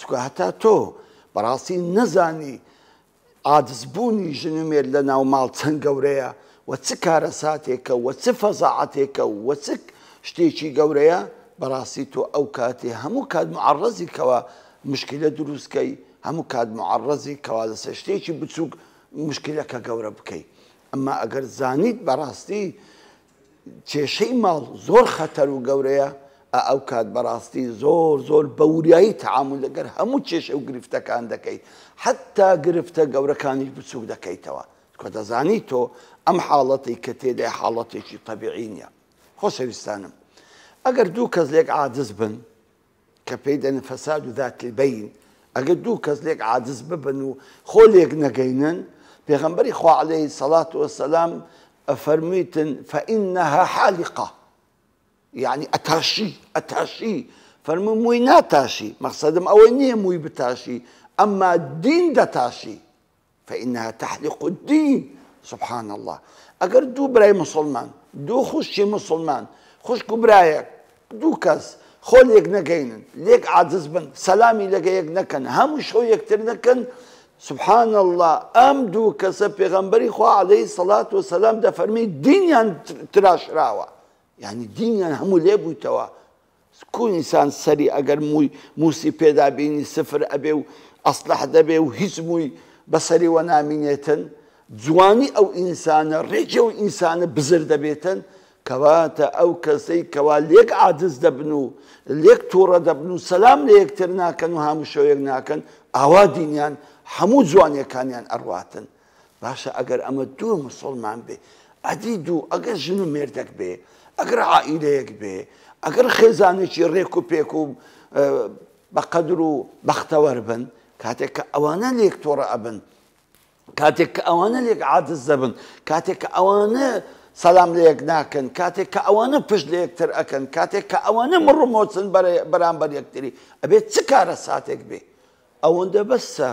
چکە هەتا تۆ بەڕاستی نەزانی ئادزبوونی ژنمێر لە ناو ماڵ چەند گەورەیە وە چ کارە ساتێکە وە چ فەزعاتێکە وە چ شتێکی گەورەیە بەڕاستی تۆ ئەو کاتێ هەموو کات معڕزی کەوە مشکلە دروستکەی هەموو کات معڕزی کەوازە سە شتێکی بچووک مشکلەکە گەورە بکەیت ئەمما ئەگەر زانیت بەڕاستی کێشەی ماڵ زۆر خەتەر و گەورەیە او کات براستي زور زور بەوریایی تعامل لەگەر هەموو چێش ئەو گرفتەکان دەکەیت حتا گرفتە گەورەکانی بچوک دەکەیتەوە ام دەزانی تۆ ئەم حاڵەتی کە تێدای حاڵەتێکی تەبیعینە خۆشەویستانم ئەگەر دوو کەس لێک عادز بن کە پێی دەن فەساد و ذاتلبین ئەگەر دوو کەس عادز ببن و خۆ لێک نەگەینن پێغەمبەری خواعلەی سەڵات وەسەسلام فەرموویتن فەئینەها يعني اتاشي اتاشي فالمهم وي ناتاشي مقصدم اوانيه موي بتاشي اما الدين دتاشي فانها تحلق الدين سبحان الله اگر دو براي مسلمان دو خوشي مسلمان خوش برايك دو كاس خول يك نكاين ليك عزز بن سلامي لك يك نكن هم شو یەکتر نەکەن سبحان الله ام دو کەسە پێغەمبەری خو عليه الصلاه والسلام سەسلام دەفەرمی تراش راوه یعنی دینیان هەموو لێ بوویتەوە کوئسان سەری ئەگەر مووی موسی پێدابینی سفر ئەبێ و ئەسلح دەبێ و هیچ مووی بەسەریوە نامینێتن جوانی ئەو ئینسانە ڕێکی و ئینسانە بزر دەبێتن کەواتە ئەو کەسەی کەوا لێک عادز دەبن و لێک تووڕە دەبن و سەسلام لە یەکتر ناکەن و هەموو شوێک ناکەن ئاوا دینیان هەموو جوانیەکانیان ئەڕواتن باشە ئەگەر ئەمە دوو مسلمان بێ ئەدی دوو ئەگەر ژن و مێردەک بێ ئەگەر عائیلەیەک بێ ئەگەر خێزانێکی ڕێک و پێک و بە قەدر و بەختەوەربن کاتێک کە ئەوانە لێک تۆڕە ئەبن کاتێک کە ئەوانە لێک عادز دەبن کاتێک کە ئەوانە سەسلام لەیەک ناکەن کاتێک کە ئەوانە پشت لە یەکتر ئەەکەن کاتێک کە ئەوانە مڕمۆچن بەرامبەر یەکتری ئەبێت چ کارە ساتێک بێ ئەوەندە بەسە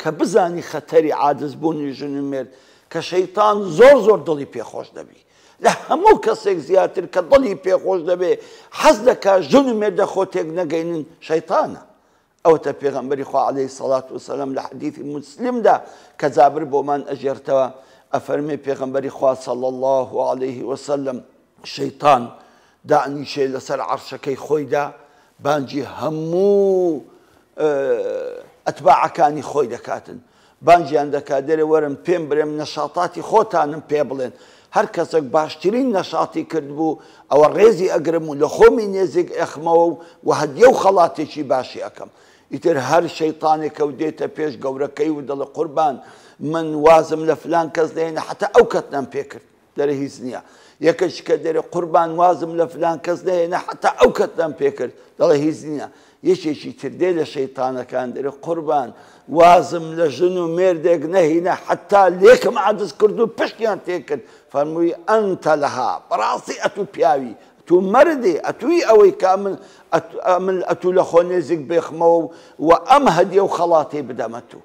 کە بزانی خەتەری عادز بوونی ژنی مرد کە شەیتان زۆر زۆر دڵی پێخۆش دەبی لە هەموو کەسێک زیاتر کە دڵی پێخۆش دەبێ حەز دەکا ژن مێردە خۆ تێک نەگەینن شەیتانە ئەوتە پێغمبەری خوا عليهەی سەڵات وسلام لە حدیثی مسلمدا کە زابر بۆمان ئەژێرتەوە ئەفەرمی پێغمبەری خوا صل الله عليه وسلم شەیتان دانیشێ لەسەر عرشەکەی خۆیدا بانجی هەموو ئەتباعەکانی خۆی دەکاتن. بانجیان دەکات دەرێ وەرم پێم برێم نەشاتاتی خۆتانم پێ بڵێن هەر کەسێک باشترین نەشاتی کرد بوو ئەوە ڕێزی ئەگرم و لە خۆمی نێزێک ئەخمەوە و وهدیە و خەڵاتێکی باشی ئەەکەم ئیتر هەر شەیتانێکە و دێتە پێش گەورەکەی و دەڵە قوربان من وازم لە فلان کەس لێنە حتا ئەو کەتنم پێکرد دەرە هیچ نییە یەکەش کە دەرێ قوربان وازم لە فلان کەس نەهێنە حتا ئەو کەتەم پێکرد دەڵێ هیچ نییە یەکێکی تردێ لە شەیتانەکان دەرێ قوربان وازم لە ژن و مێردێک نەهینە حتا لێکم عادز کرد و پشتیان تێکرد فەرمووی ئەتە لەها بەڕاستی ئەتو پیاوی تو مردێ ئەتووی ئەوەی کا من ئەتو لە خۆ نێزیک بێخمەوە و ئەم هەدیە و خەڵاتی بدەمە تو